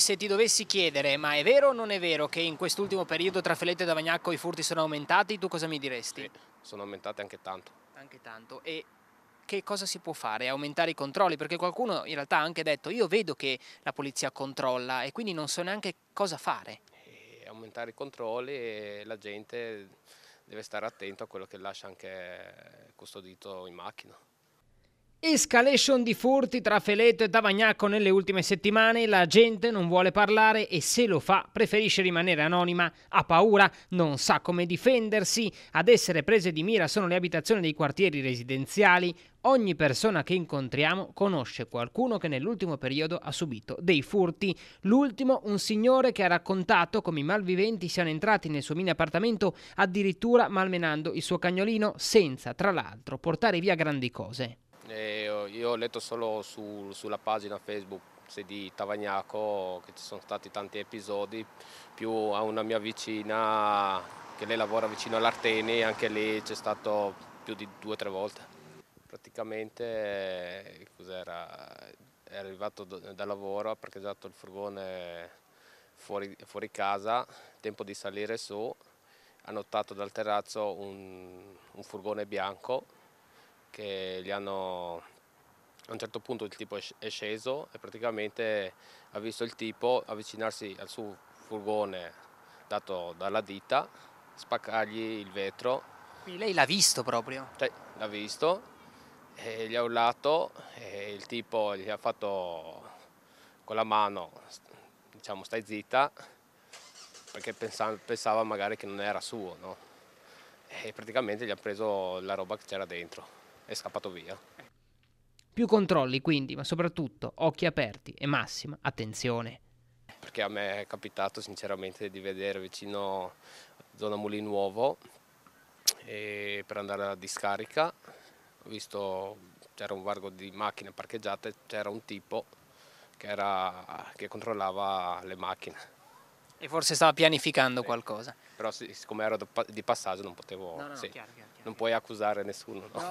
Se ti dovessi chiedere, ma è vero o non è vero che in quest'ultimo periodo tra Feletta e Davagnacco i furti sono aumentati, tu cosa mi diresti? Sì, sono aumentati anche tanto. Anche tanto. E che cosa si può fare? Aumentare i controlli? Perché qualcuno in realtà ha anche detto io vedo che la polizia controlla e quindi non so neanche cosa fare. E eh, aumentare i controlli e la gente deve stare attento a quello che lascia anche custodito in macchina. Escalation di furti tra Feleto e Tavagnacco nelle ultime settimane, la gente non vuole parlare e se lo fa preferisce rimanere anonima, ha paura, non sa come difendersi, ad essere prese di mira sono le abitazioni dei quartieri residenziali, ogni persona che incontriamo conosce qualcuno che nell'ultimo periodo ha subito dei furti. L'ultimo, un signore che ha raccontato come i malviventi siano entrati nel suo mini appartamento addirittura malmenando il suo cagnolino senza, tra l'altro, portare via grandi cose io ho letto solo su, sulla pagina Facebook di Tavagnaco che ci sono stati tanti episodi, più a una mia vicina che lei lavora vicino all'Arteni, anche lì c'è stato più di due o tre volte. Praticamente eh, cos'era? è arrivato dal lavoro, ha parcheggiato il furgone fuori, fuori casa, tempo di salire su, ha notato dal terrazzo un, un furgone bianco che gli hanno a un certo punto il tipo è sceso e praticamente ha visto il tipo avvicinarsi al suo furgone dato dalla ditta, spaccargli il vetro. Quindi lei l'ha visto proprio? Sì, l'ha visto, gli ha urlato e il tipo gli ha fatto con la mano, diciamo stai zitta, perché pensava, pensava magari che non era suo, no? E praticamente gli ha preso la roba che c'era dentro è scappato via. Più controlli quindi, ma soprattutto occhi aperti e massima attenzione. Perché a me è capitato sinceramente di vedere vicino zona Mulinuovo e per andare alla discarica ho visto c'era un vargo di macchine parcheggiate, c'era un tipo che, era, che controllava le macchine. E forse stava pianificando sì. qualcosa. Però siccome ero di passaggio non potevo... No, no, sì. chiaro, chiaro, chiaro. Non puoi accusare nessuno. No?